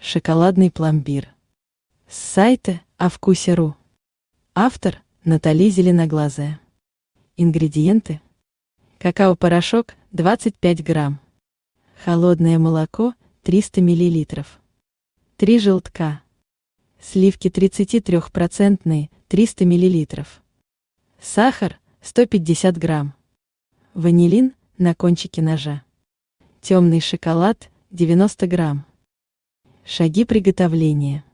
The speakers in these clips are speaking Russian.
шоколадный пломбир. С сайта «Овкусе.ру». Автор – Натали Зеленоглазая. Ингредиенты. Какао-порошок – 25 грамм. Холодное молоко – 300 миллилитров. 3 желтка. Сливки 33-процентные – 300 миллилитров. Сахар – 150 грамм. Ванилин – на кончике ножа. Темный шоколад – 90 грамм. Шаги приготовления.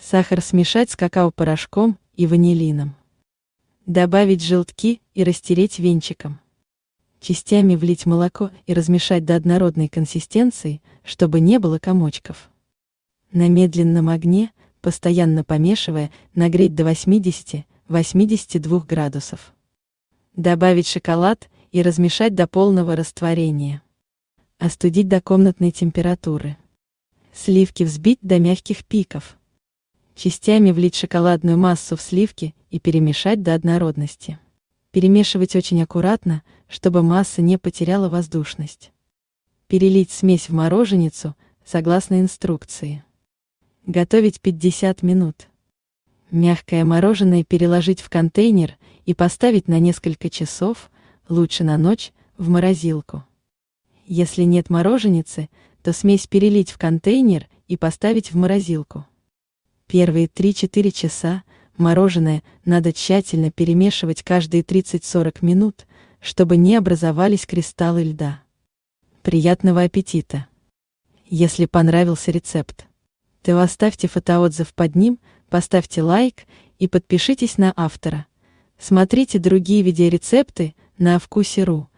Сахар смешать с какао-порошком и ванилином. Добавить желтки и растереть венчиком. Частями влить молоко и размешать до однородной консистенции, чтобы не было комочков. На медленном огне, постоянно помешивая, нагреть до 80-82 градусов. Добавить шоколад и размешать до полного растворения. Остудить до комнатной температуры. Сливки взбить до мягких пиков. Частями влить шоколадную массу в сливки и перемешать до однородности. Перемешивать очень аккуратно, чтобы масса не потеряла воздушность. Перелить смесь в мороженицу, согласно инструкции. Готовить 50 минут. Мягкое мороженое переложить в контейнер и поставить на несколько часов, лучше на ночь, в морозилку. Если нет мороженицы, то смесь перелить в контейнер и поставить в морозилку. Первые 3-4 часа мороженое надо тщательно перемешивать каждые 30-40 минут, чтобы не образовались кристаллы льда. Приятного аппетита! Если понравился рецепт, то оставьте фотоотзыв под ним, поставьте лайк и подпишитесь на автора. Смотрите другие видеорецепты на вкусе.ру.